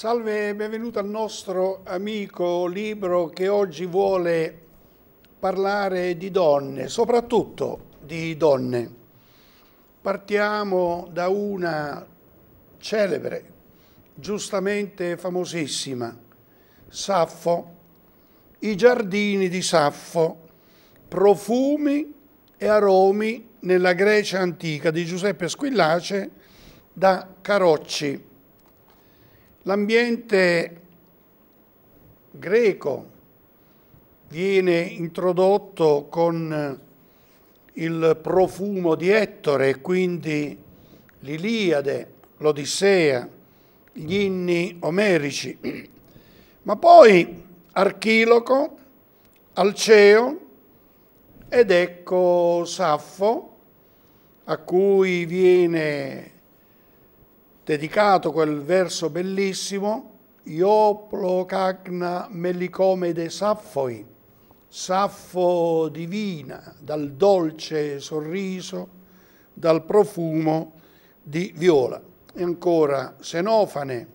Salve e benvenuto al nostro amico libro che oggi vuole parlare di donne, soprattutto di donne. Partiamo da una celebre, giustamente famosissima, Saffo, i giardini di Saffo, profumi e aromi nella Grecia antica di Giuseppe Squillace da Carocci. L'ambiente greco viene introdotto con il profumo di Ettore quindi l'Iliade, l'Odissea, gli inni omerici, ma poi Archiloco, Alceo ed ecco Saffo a cui viene dedicato quel verso bellissimo, Ioplo cagna melicomede saffoi, saffo divina, dal dolce sorriso, dal profumo di viola. E ancora Senofane,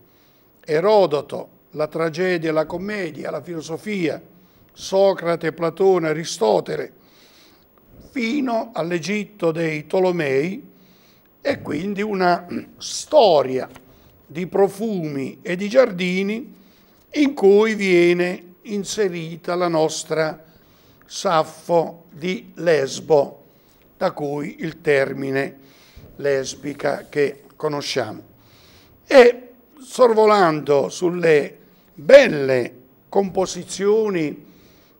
Erodoto, la tragedia, la commedia, la filosofia, Socrate, Platone, Aristotele, fino all'Egitto dei Tolomei, e quindi una storia di profumi e di giardini in cui viene inserita la nostra Saffo di Lesbo, da cui il termine lesbica che conosciamo. E sorvolando sulle belle composizioni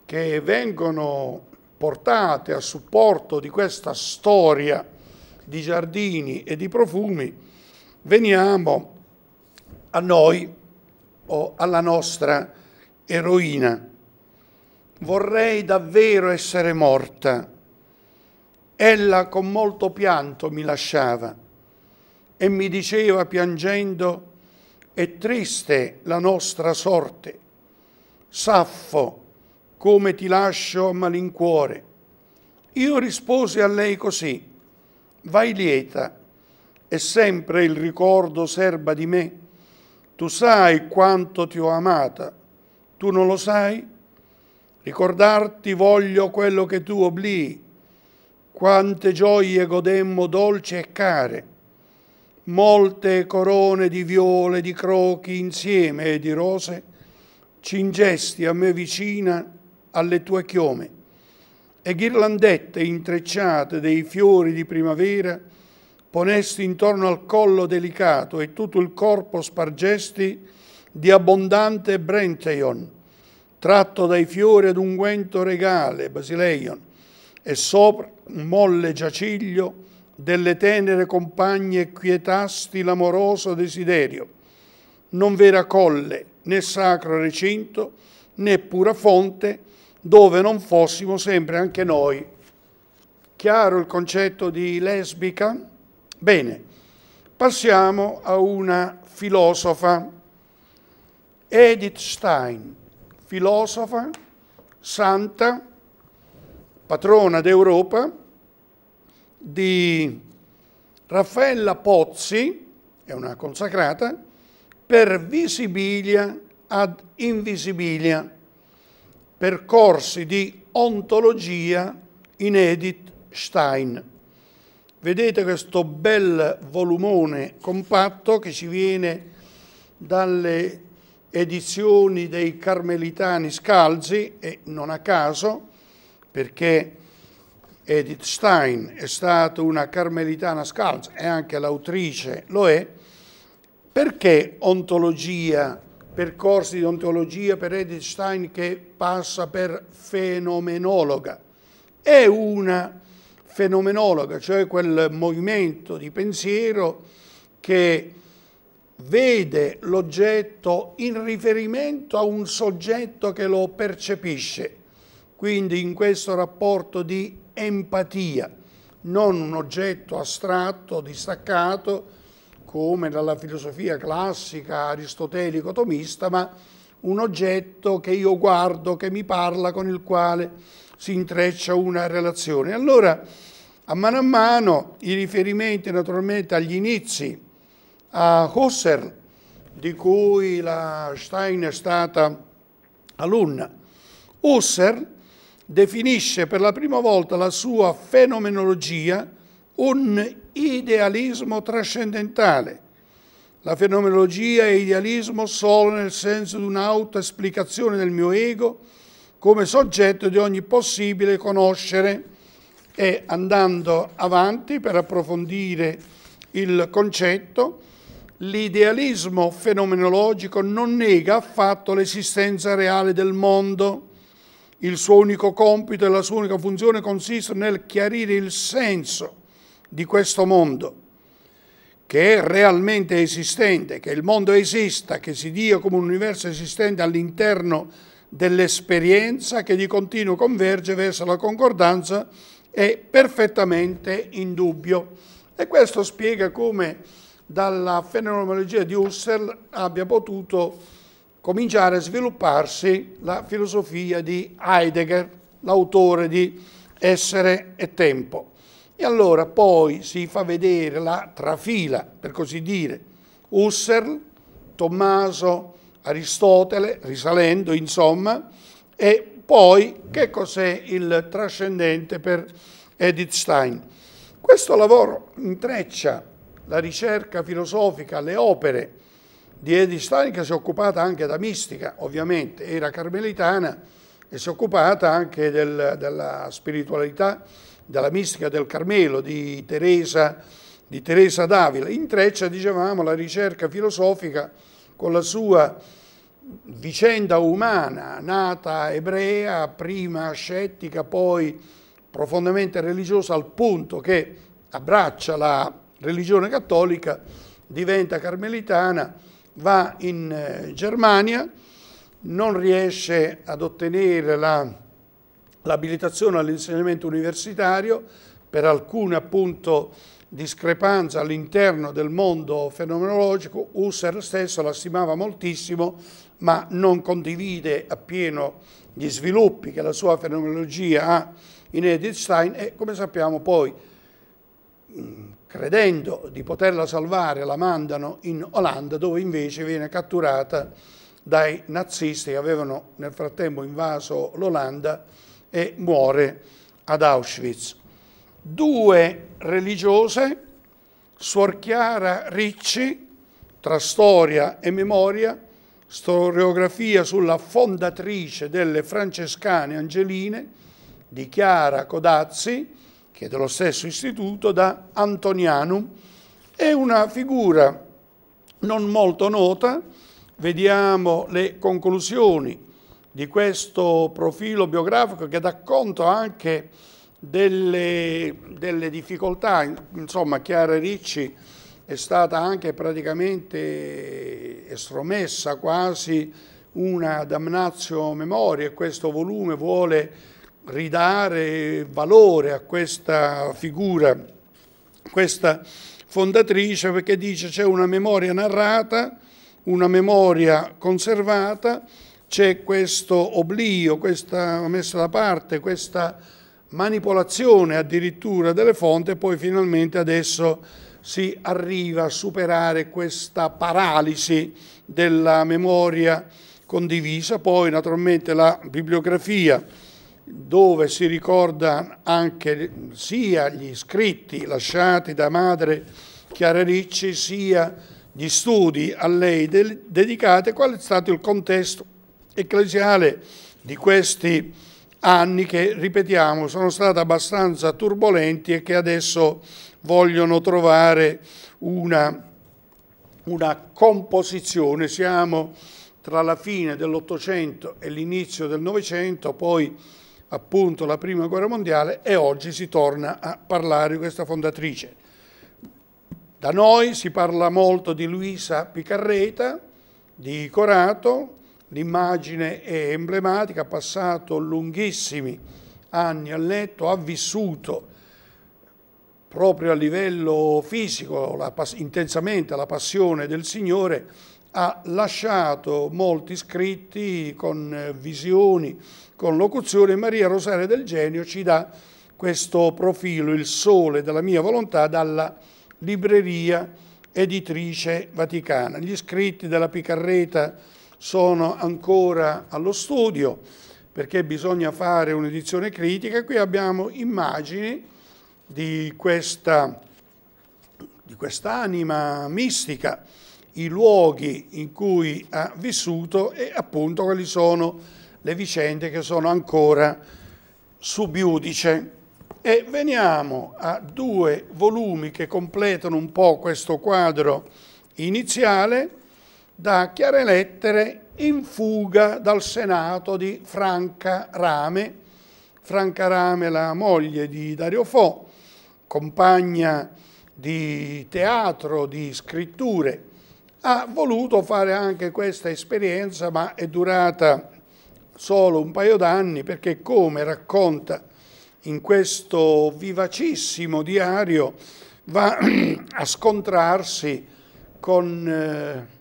che vengono portate a supporto di questa storia di giardini e di profumi, veniamo a noi o alla nostra eroina. Vorrei davvero essere morta. Ella con molto pianto mi lasciava e mi diceva piangendo, è triste la nostra sorte. Saffo, come ti lascio a malincuore. Io risposi a lei così, vai lieta, e sempre il ricordo serba di me. Tu sai quanto ti ho amata, tu non lo sai? Ricordarti voglio quello che tu oblii, quante gioie godemmo dolci e care, molte corone di viole, di crochi insieme e di rose, cingesti a me vicina alle tue chiome e ghirlandette intrecciate dei fiori di primavera ponesti intorno al collo delicato e tutto il corpo spargesti di abbondante Brenteion, tratto dai fiori ad unguento regale, Basileion, e sopra un molle giaciglio delle tenere compagne quietasti l'amoroso desiderio. Non vera colle, né sacro recinto, né pura fonte, dove non fossimo sempre anche noi. Chiaro il concetto di lesbica? Bene, passiamo a una filosofa, Edith Stein, filosofa, santa, patrona d'Europa, di Raffaella Pozzi, è una consacrata, per visibilia ad invisibilia percorsi di ontologia in Edith Stein. Vedete questo bel volumone compatto che ci viene dalle edizioni dei Carmelitani Scalzi e non a caso perché Edith Stein è stata una carmelitana scalza e anche l'autrice lo è, perché ontologia percorsi di ontologia per Edith Stein che passa per fenomenologa. È una fenomenologa, cioè quel movimento di pensiero che vede l'oggetto in riferimento a un soggetto che lo percepisce, quindi in questo rapporto di empatia, non un oggetto astratto, distaccato, come dalla filosofia classica aristotelico-tomista, ma un oggetto che io guardo, che mi parla, con il quale si intreccia una relazione. Allora, a mano a mano, i riferimenti naturalmente agli inizi, a Husserl, di cui la Stein è stata alunna. Husserl definisce per la prima volta la sua fenomenologia un idealismo trascendentale. La fenomenologia è idealismo solo nel senso di un'autoesplicazione del mio ego come soggetto di ogni possibile conoscere e andando avanti per approfondire il concetto, l'idealismo fenomenologico non nega affatto l'esistenza reale del mondo. Il suo unico compito e la sua unica funzione consiste nel chiarire il senso di questo mondo, che è realmente esistente, che il mondo esista, che si dia come un universo esistente all'interno dell'esperienza che di continuo converge verso la concordanza, è perfettamente in dubbio. E questo spiega come dalla fenomenologia di Husserl abbia potuto cominciare a svilupparsi la filosofia di Heidegger, l'autore di Essere e Tempo. E allora poi si fa vedere la trafila, per così dire, Husserl, Tommaso, Aristotele, risalendo insomma, e poi che cos'è il trascendente per Edith Stein. Questo lavoro intreccia la ricerca filosofica, le opere di Edith Stein che si è occupata anche da mistica, ovviamente, era carmelitana e si è occupata anche del, della spiritualità dalla mistica del Carmelo, di Teresa, di Teresa d'Avila, intreccia, dicevamo, la ricerca filosofica con la sua vicenda umana, nata ebrea, prima scettica, poi profondamente religiosa, al punto che abbraccia la religione cattolica, diventa carmelitana, va in eh, Germania, non riesce ad ottenere la l'abilitazione all'insegnamento universitario per alcune appunto discrepanze all'interno del mondo fenomenologico, Husserl stesso la stimava moltissimo ma non condivide appieno gli sviluppi che la sua fenomenologia ha in Edith Stein e come sappiamo poi mm, credendo di poterla salvare la mandano in Olanda dove invece viene catturata dai nazisti che avevano nel frattempo invaso l'Olanda e muore ad Auschwitz. Due religiose, Suor Chiara Ricci, tra storia e memoria, storiografia sulla fondatrice delle Francescane Angeline, di Chiara Codazzi, che è dello stesso istituto, da Antonianum, è una figura non molto nota, vediamo le conclusioni di questo profilo biografico che dà conto anche delle, delle difficoltà, insomma Chiara Ricci è stata anche praticamente estromessa quasi una damnazio memoria e questo volume vuole ridare valore a questa figura, questa fondatrice perché dice c'è una memoria narrata, una memoria conservata c'è questo oblio, questa messa da parte, questa manipolazione addirittura delle fonti e poi finalmente adesso si arriva a superare questa paralisi della memoria condivisa. Poi naturalmente la bibliografia dove si ricorda anche sia gli scritti lasciati da madre Chiara Ricci sia gli studi a lei dedicati, qual è stato il contesto ecclesiale di questi anni che, ripetiamo, sono stati abbastanza turbolenti e che adesso vogliono trovare una, una composizione. Siamo tra la fine dell'Ottocento e l'inizio del Novecento, poi appunto la Prima Guerra Mondiale e oggi si torna a parlare di questa fondatrice. Da noi si parla molto di Luisa Picarreta, di Corato, L'immagine è emblematica, ha passato lunghissimi anni a letto, ha vissuto proprio a livello fisico la, intensamente la passione del Signore, ha lasciato molti scritti con eh, visioni, con locuzioni. Maria Rosaria del Genio ci dà questo profilo, il sole della mia volontà, dalla libreria editrice vaticana. Gli scritti della Picarreta sono ancora allo studio perché bisogna fare un'edizione critica. Qui abbiamo immagini di questa di quest'anima mistica, i luoghi in cui ha vissuto e appunto quali sono le vicende che sono ancora subiudice. E veniamo a due volumi che completano un po' questo quadro iniziale, da chiare lettere in fuga dal Senato di Franca Rame. Franca Rame, la moglie di Dario Fo, compagna di teatro, di scritture, ha voluto fare anche questa esperienza, ma è durata solo un paio d'anni perché come racconta in questo vivacissimo diario va a scontrarsi con eh,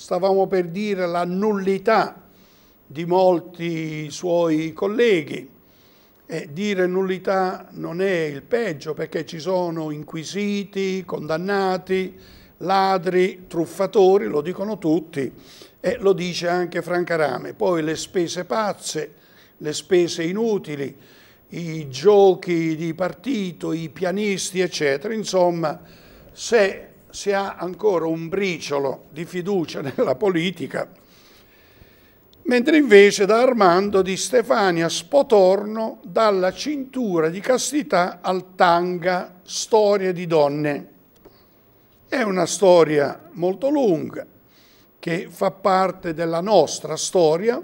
stavamo per dire la nullità di molti suoi colleghi. E dire nullità non è il peggio perché ci sono inquisiti, condannati, ladri, truffatori, lo dicono tutti e lo dice anche Franca Rame. Poi le spese pazze, le spese inutili, i giochi di partito, i pianisti, eccetera. Insomma, se se ha ancora un briciolo di fiducia nella politica, mentre invece da Armando di Stefania Spotorno dalla cintura di castità al tanga storia di donne. È una storia molto lunga che fa parte della nostra storia,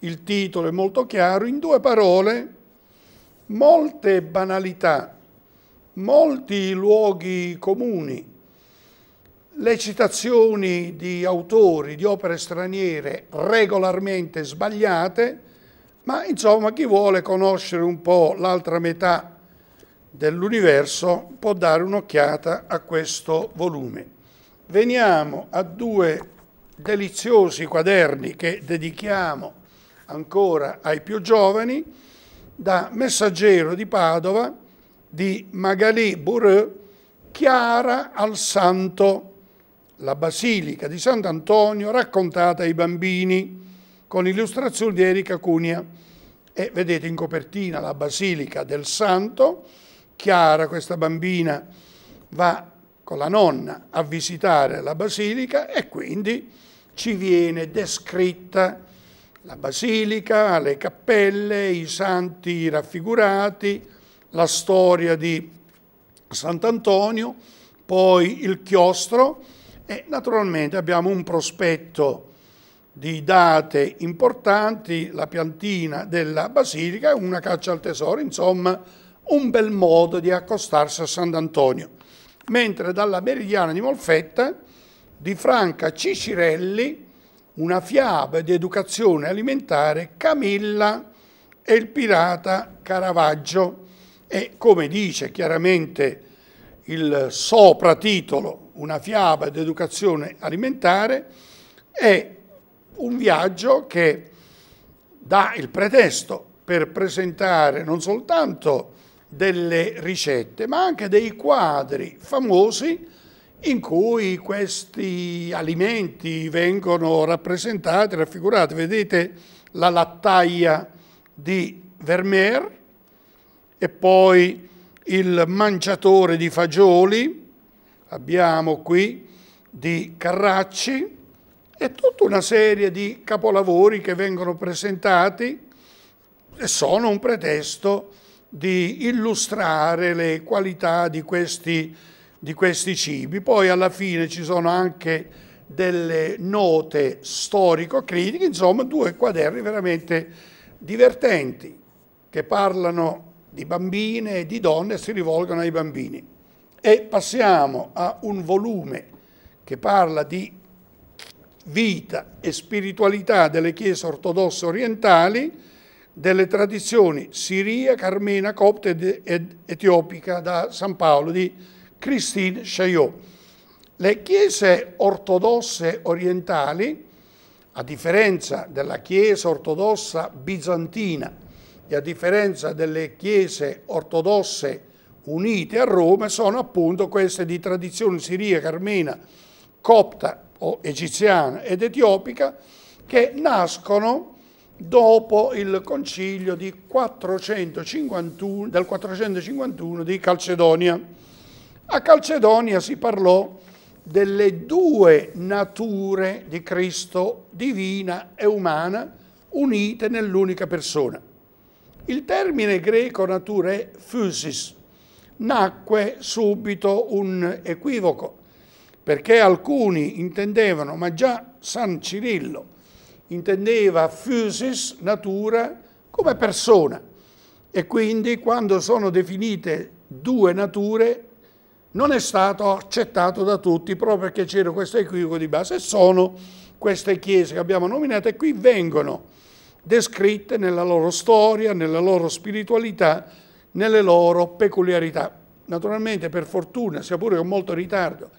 il titolo è molto chiaro, in due parole molte banalità, molti luoghi comuni, le citazioni di autori di opere straniere regolarmente sbagliate, ma insomma chi vuole conoscere un po' l'altra metà dell'universo può dare un'occhiata a questo volume. Veniamo a due deliziosi quaderni che dedichiamo ancora ai più giovani, da Messaggero di Padova di Magali Bourreau, Chiara al Santo la Basilica di Sant'Antonio raccontata ai bambini con illustrazioni di Erika Cunia e vedete in copertina la Basilica del Santo. Chiara, questa bambina, va con la nonna a visitare la basilica e quindi ci viene descritta la basilica, le cappelle, i santi raffigurati, la storia di Sant'Antonio, poi il chiostro e naturalmente abbiamo un prospetto di date importanti, la piantina della basilica e una caccia al tesoro, insomma un bel modo di accostarsi a Sant'Antonio. Mentre dalla meridiana di Molfetta, di Franca Cicirelli, una fiaba di educazione alimentare, Camilla e il pirata Caravaggio. E come dice chiaramente il sopratitolo una fiaba d'educazione alimentare è un viaggio che dà il pretesto per presentare non soltanto delle ricette, ma anche dei quadri famosi in cui questi alimenti vengono rappresentati, raffigurati. Vedete la lattaia di Vermeer e poi il mangiatore di fagioli, abbiamo qui di Carracci e tutta una serie di capolavori che vengono presentati e sono un pretesto di illustrare le qualità di questi, di questi cibi. Poi alla fine ci sono anche delle note storico-critiche, insomma due quaderni veramente divertenti che parlano di bambine e di donne e si rivolgono ai bambini e passiamo a un volume che parla di vita e spiritualità delle chiese ortodosse orientali, delle tradizioni siria, armena, copta ed etiopica da San Paolo di Christine Chaillot. Le chiese ortodosse orientali, a differenza della chiesa ortodossa bizantina e a differenza delle chiese ortodosse orientali, unite a Roma sono appunto queste di tradizione siriaca, armena, copta o egiziana ed etiopica che nascono dopo il concilio 451, del 451 di Calcedonia. A Calcedonia si parlò delle due nature di Cristo, divina e umana, unite nell'unica persona. Il termine greco natura è physis, nacque subito un equivoco, perché alcuni intendevano, ma già San Cirillo intendeva physis, natura, come persona. E quindi quando sono definite due nature non è stato accettato da tutti proprio perché c'era questo equivoco di base. sono queste chiese che abbiamo nominato e qui vengono descritte nella loro storia, nella loro spiritualità, nelle loro peculiarità. Naturalmente, per fortuna, sia pure con molto ritardo,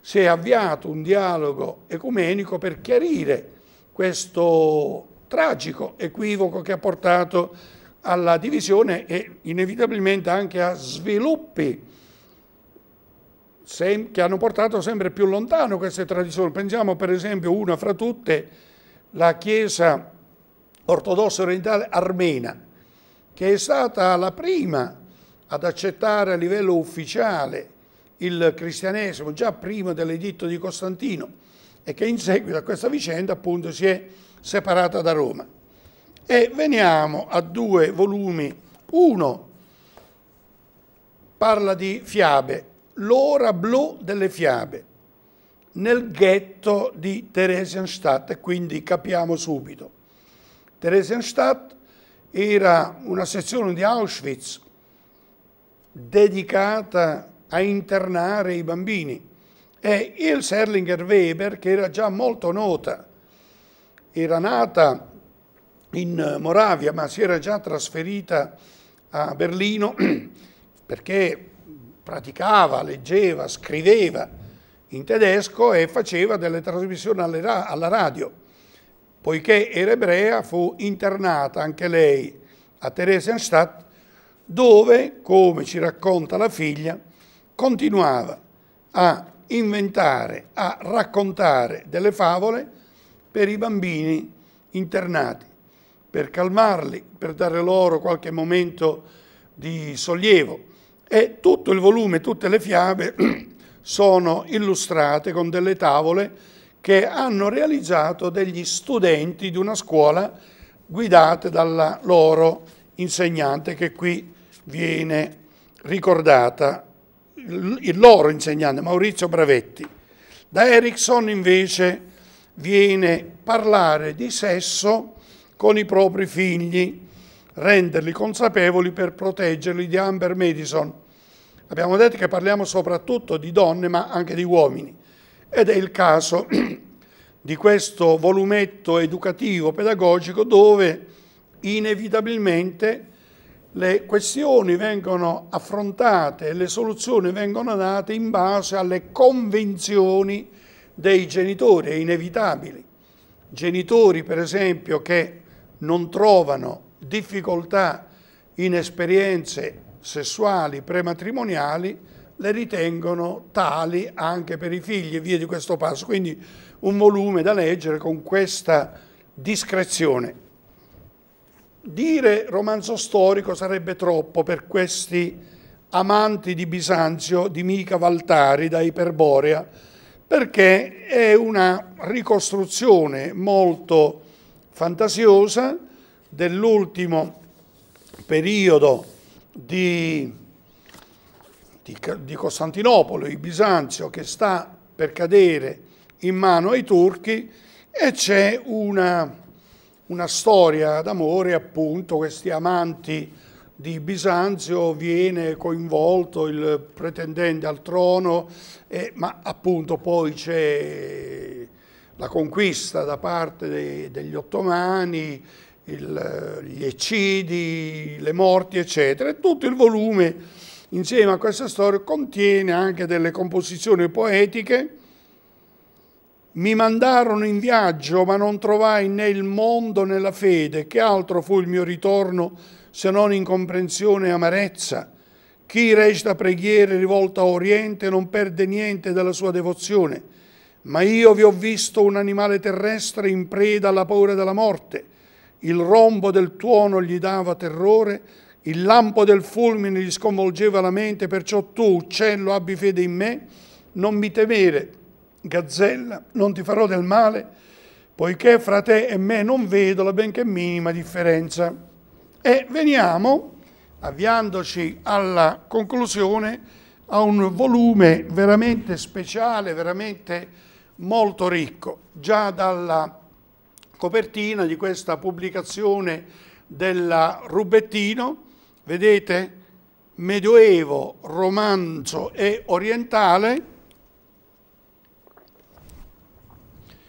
si è avviato un dialogo ecumenico per chiarire questo tragico equivoco che ha portato alla divisione e inevitabilmente anche a sviluppi che hanno portato sempre più lontano queste tradizioni. Pensiamo per esempio una fra tutte, la Chiesa ortodossa orientale armena, che è stata la prima ad accettare a livello ufficiale il cristianesimo già prima dell'editto di Costantino e che in seguito a questa vicenda appunto si è separata da Roma. E veniamo a due volumi. Uno parla di fiabe, l'ora blu delle fiabe, nel ghetto di Theresienstadt e quindi capiamo subito. Theresienstadt era una sezione di Auschwitz dedicata a internare i bambini e il Serlinger Weber, che era già molto nota, era nata in Moravia ma si era già trasferita a Berlino perché praticava, leggeva, scriveva in tedesco e faceva delle trasmissioni alla radio poiché era ebrea, fu internata anche lei a Theresienstadt, dove, come ci racconta la figlia, continuava a inventare, a raccontare delle favole per i bambini internati, per calmarli, per dare loro qualche momento di sollievo. E tutto il volume, tutte le fiabe sono illustrate con delle tavole che hanno realizzato degli studenti di una scuola guidata dalla loro insegnante che qui viene ricordata, il loro insegnante Maurizio Bravetti. Da Erickson invece viene parlare di sesso con i propri figli, renderli consapevoli per proteggerli di Amber Madison. Abbiamo detto che parliamo soprattutto di donne ma anche di uomini ed è il caso di questo volumetto educativo pedagogico dove inevitabilmente le questioni vengono affrontate, e le soluzioni vengono date in base alle convinzioni dei genitori, è inevitabile. Genitori per esempio che non trovano difficoltà in esperienze sessuali prematrimoniali le ritengono tali anche per i figli e via di questo passo. Quindi un volume da leggere con questa discrezione. Dire romanzo storico sarebbe troppo per questi amanti di Bisanzio, di Mica Valtari, da Iperborea, perché è una ricostruzione molto fantasiosa dell'ultimo periodo di di, di Costantinopoli, Bisanzio, che sta per cadere in mano ai turchi e c'è una, una storia d'amore, appunto, questi amanti di Bisanzio viene coinvolto il pretendente al trono, eh, ma appunto poi c'è la conquista da parte dei, degli ottomani, il, gli eccidi, le morti, eccetera, e tutto il volume insieme a questa storia contiene anche delle composizioni poetiche. Mi mandarono in viaggio, ma non trovai né il mondo né la fede. Che altro fu il mio ritorno se non incomprensione e amarezza? Chi recita preghiere rivolta a Oriente non perde niente della sua devozione. Ma io vi ho visto un animale terrestre in preda alla paura della morte. Il rombo del tuono gli dava terrore, il lampo del fulmine gli sconvolgeva la mente, perciò tu, uccello, abbi fede in me, non mi temere, gazzella, non ti farò del male, poiché fra te e me non vedo la benché minima differenza. E veniamo, avviandoci alla conclusione, a un volume veramente speciale, veramente molto ricco. Già dalla copertina di questa pubblicazione della Rubettino, vedete? Medioevo, romanzo e orientale,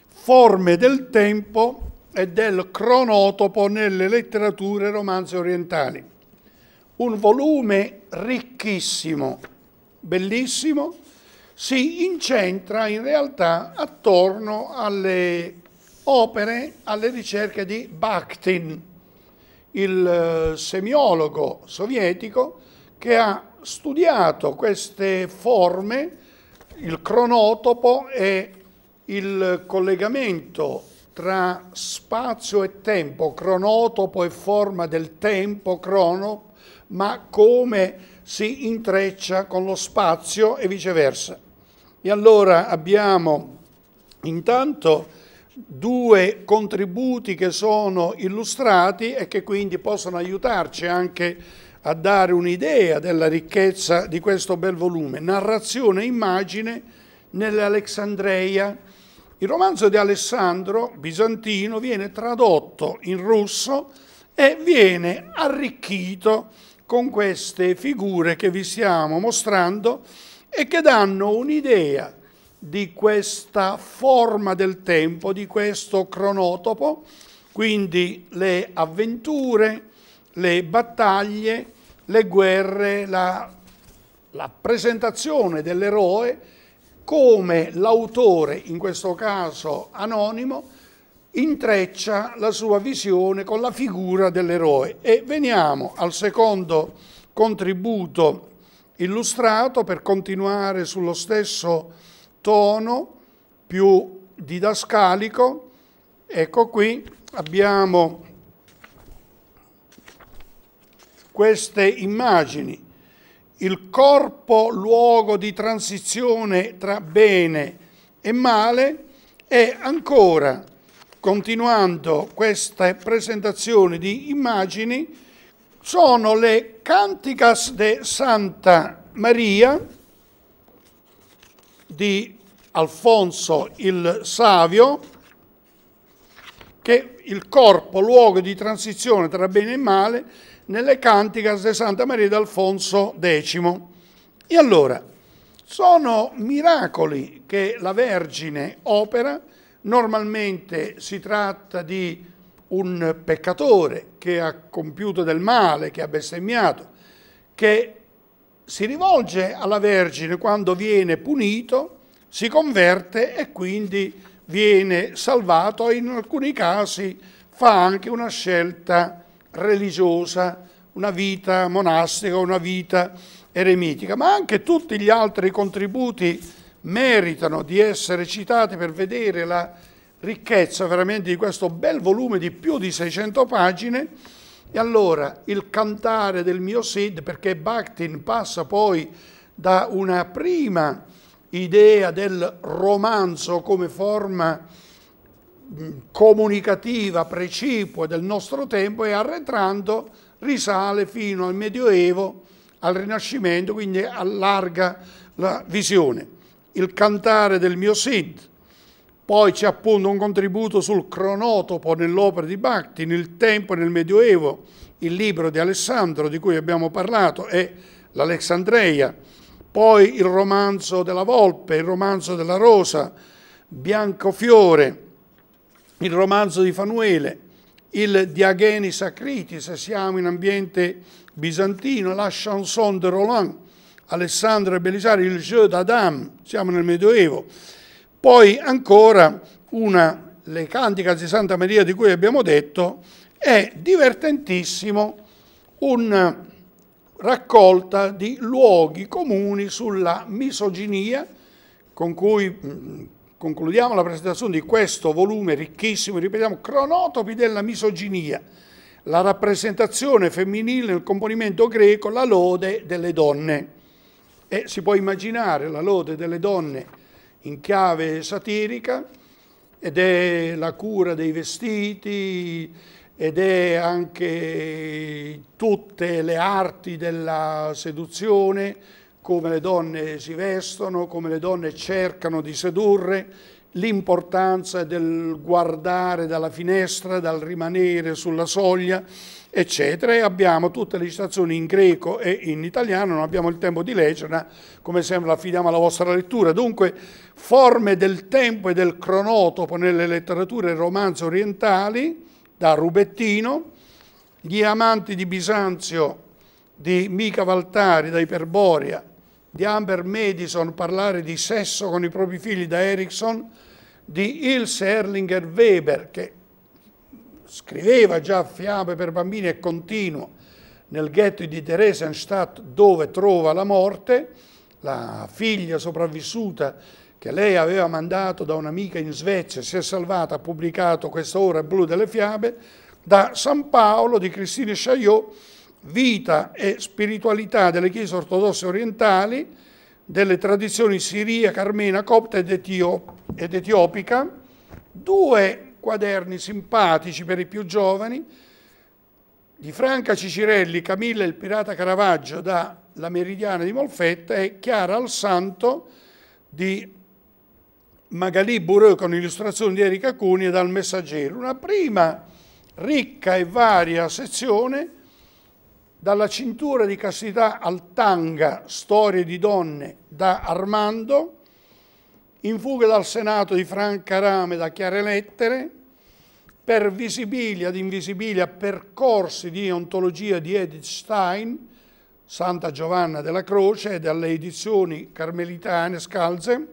forme del tempo e del cronotopo nelle letterature romanze orientali. Un volume ricchissimo, bellissimo, si incentra in realtà attorno alle opere, alle ricerche di Bakhtin, il eh, semiologo sovietico che ha studiato queste forme, il cronotopo e il collegamento tra spazio e tempo, cronotopo e forma del tempo, crono, ma come si intreccia con lo spazio e viceversa. E allora abbiamo intanto due contributi che sono illustrati e che quindi possono aiutarci anche a dare un'idea della ricchezza di questo bel volume, Narrazione e immagine nell'Alexandreia. Il romanzo di Alessandro Bisantino viene tradotto in russo e viene arricchito con queste figure che vi stiamo mostrando e che danno un'idea di questa forma del tempo, di questo cronotopo, quindi le avventure, le battaglie, le guerre, la, la presentazione dell'eroe come l'autore, in questo caso anonimo, intreccia la sua visione con la figura dell'eroe. E veniamo al secondo contributo illustrato per continuare sullo stesso tono più didascalico, ecco qui abbiamo queste immagini, il corpo luogo di transizione tra bene e male e ancora, continuando questa presentazione di immagini, sono le Canticas de Santa Maria di Alfonso il Savio, che il corpo, luogo di transizione tra bene e male, nelle canticas di Santa Maria d'Alfonso X. E allora, sono miracoli che la Vergine opera, normalmente si tratta di un peccatore che ha compiuto del male, che ha bestemmiato, che si rivolge alla Vergine quando viene punito si converte e quindi viene salvato e in alcuni casi fa anche una scelta religiosa, una vita monastica, una vita eremitica, ma anche tutti gli altri contributi meritano di essere citati per vedere la ricchezza veramente di questo bel volume di più di 600 pagine e allora il cantare del mio Sid perché Bakhtin passa poi da una prima idea del romanzo come forma mm, comunicativa precipua del nostro tempo e arretrando risale fino al Medioevo, al Rinascimento, quindi allarga la visione. Il cantare del mio Sid, poi c'è appunto un contributo sul cronotopo nell'opera di Bakhtin, il tempo nel Medioevo, il libro di Alessandro di cui abbiamo parlato e l'Alexandreia poi il romanzo della Volpe, il romanzo della Rosa, Biancofiore, il romanzo di Fanuele, il Diageni Sacriti, se siamo in ambiente bizantino, la chanson de Roland, Alessandro e Belisari, il Jeu d'Adam, siamo nel Medioevo. Poi ancora una, le cantiche di Santa Maria di cui abbiamo detto, è divertentissimo un raccolta di luoghi comuni sulla misoginia con cui mm, concludiamo la presentazione di questo volume ricchissimo, ripetiamo, cronotopi della misoginia, la rappresentazione femminile nel componimento greco, la lode delle donne. E si può immaginare la lode delle donne in chiave satirica ed è la cura dei vestiti, ed è anche tutte le arti della seduzione, come le donne si vestono, come le donne cercano di sedurre, l'importanza del guardare dalla finestra, dal rimanere sulla soglia, eccetera. E abbiamo tutte le citazioni in greco e in italiano, non abbiamo il tempo di leggerla, come sempre affidiamo alla vostra lettura. Dunque, forme del tempo e del cronotopo nelle letterature e romanzi orientali, da Rubettino, gli amanti di Bisanzio di Mica Valtari da Iperborea, di Amber Madison parlare di sesso con i propri figli da Erickson, di Ilse Erlinger Weber che scriveva già fiabe per bambini e continuo nel ghetto di Theresienstadt dove trova la morte, la figlia sopravvissuta che lei aveva mandato da un'amica in Svezia, si è salvata, ha pubblicato questa ora blu delle fiabe, da San Paolo di Cristine Chaillot, Vita e spiritualità delle chiese ortodosse orientali, delle tradizioni siria, carmena, copta ed, etiop ed etiopica, due quaderni simpatici per i più giovani, di Franca Cicirelli, Camilla il Pirata Caravaggio da La Meridiana di Molfetta e Chiara al Santo di Magali Bureau con illustrazioni di Erika Cuni e dal Messaggero. Una prima ricca e varia sezione dalla cintura di castità al tanga, storie di donne da Armando, in fuga dal Senato di Franca Rame da Chiare Lettere, per Visibilia ad Invisibilia, percorsi di ontologia di Edith Stein, Santa Giovanna della Croce e dalle edizioni carmelitane scalze,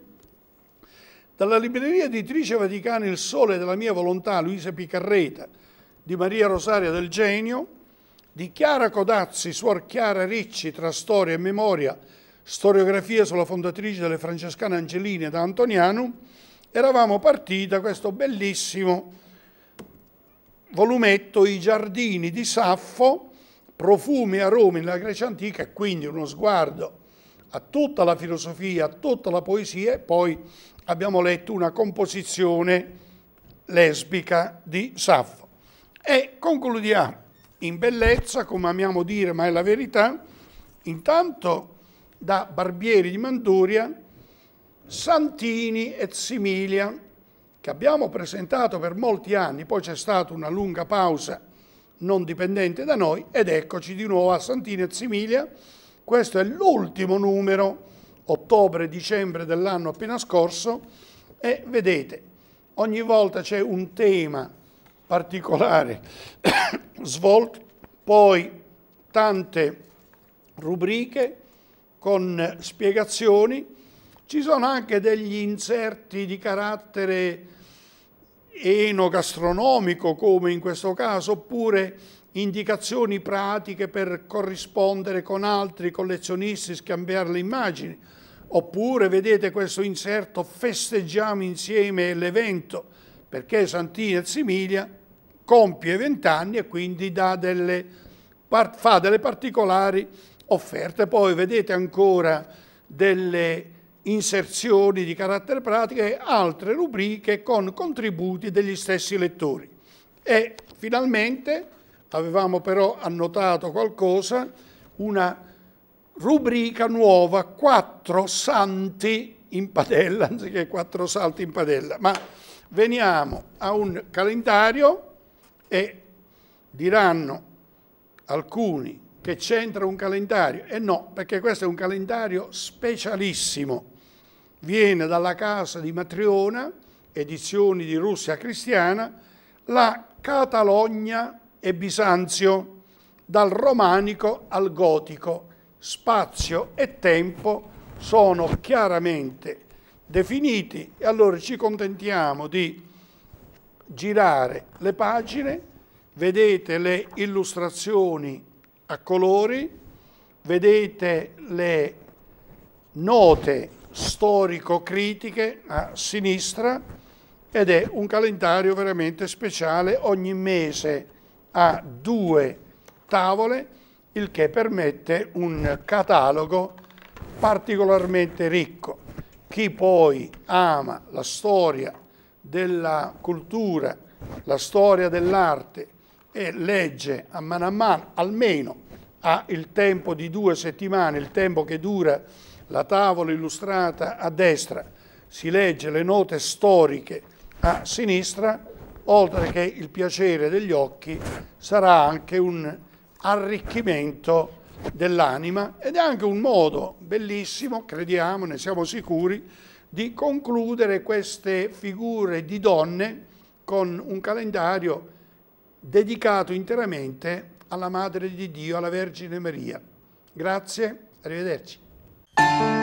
dalla libreria editrice Vaticana Il Sole della mia volontà, Luisa Picarreta, di Maria Rosaria del Genio, di Chiara Codazzi, Suor Chiara Ricci, tra storia e memoria, storiografia sulla fondatrice delle Francescane Angeline da Antoniano, eravamo partiti da questo bellissimo volumetto I giardini di Saffo, profumi a Roma nella Grecia antica, e quindi uno sguardo a tutta la filosofia, a tutta la poesia e poi abbiamo letto una composizione lesbica di Saffo. E concludiamo in bellezza, come amiamo dire, ma è la verità, intanto da Barbieri di Manduria, Santini e Similia, che abbiamo presentato per molti anni, poi c'è stata una lunga pausa non dipendente da noi, ed eccoci di nuovo a Santini e Similia, questo è l'ultimo numero ottobre-dicembre dell'anno appena scorso e vedete, ogni volta c'è un tema particolare svolto, poi tante rubriche con spiegazioni, ci sono anche degli inserti di carattere enogastronomico come in questo caso, oppure indicazioni pratiche per corrispondere con altri collezionisti, scambiare le immagini. Oppure vedete questo inserto festeggiamo insieme l'evento perché Santina Similia compie vent'anni e quindi delle, fa delle particolari offerte. Poi vedete ancora delle inserzioni di carattere pratico e altre rubriche con contributi degli stessi lettori. E finalmente Avevamo però annotato qualcosa, una rubrica nuova, quattro santi in padella, anziché quattro salti in padella. Ma veniamo a un calendario e diranno alcuni che c'entra un calendario. E no, perché questo è un calendario specialissimo. Viene dalla casa di Matriona, edizioni di Russia Cristiana, la Catalogna e Bisanzio, dal romanico al gotico. Spazio e tempo sono chiaramente definiti e allora ci contentiamo di girare le pagine, vedete le illustrazioni a colori, vedete le note storico-critiche a sinistra ed è un calendario veramente speciale ogni mese a due tavole, il che permette un catalogo particolarmente ricco. Chi poi ama la storia della cultura, la storia dell'arte e legge a mano a mano, almeno ha il tempo di due settimane, il tempo che dura la tavola illustrata a destra, si legge le note storiche a sinistra, oltre che il piacere degli occhi, sarà anche un arricchimento dell'anima ed è anche un modo bellissimo, crediamo, ne siamo sicuri, di concludere queste figure di donne con un calendario dedicato interamente alla Madre di Dio, alla Vergine Maria. Grazie, arrivederci.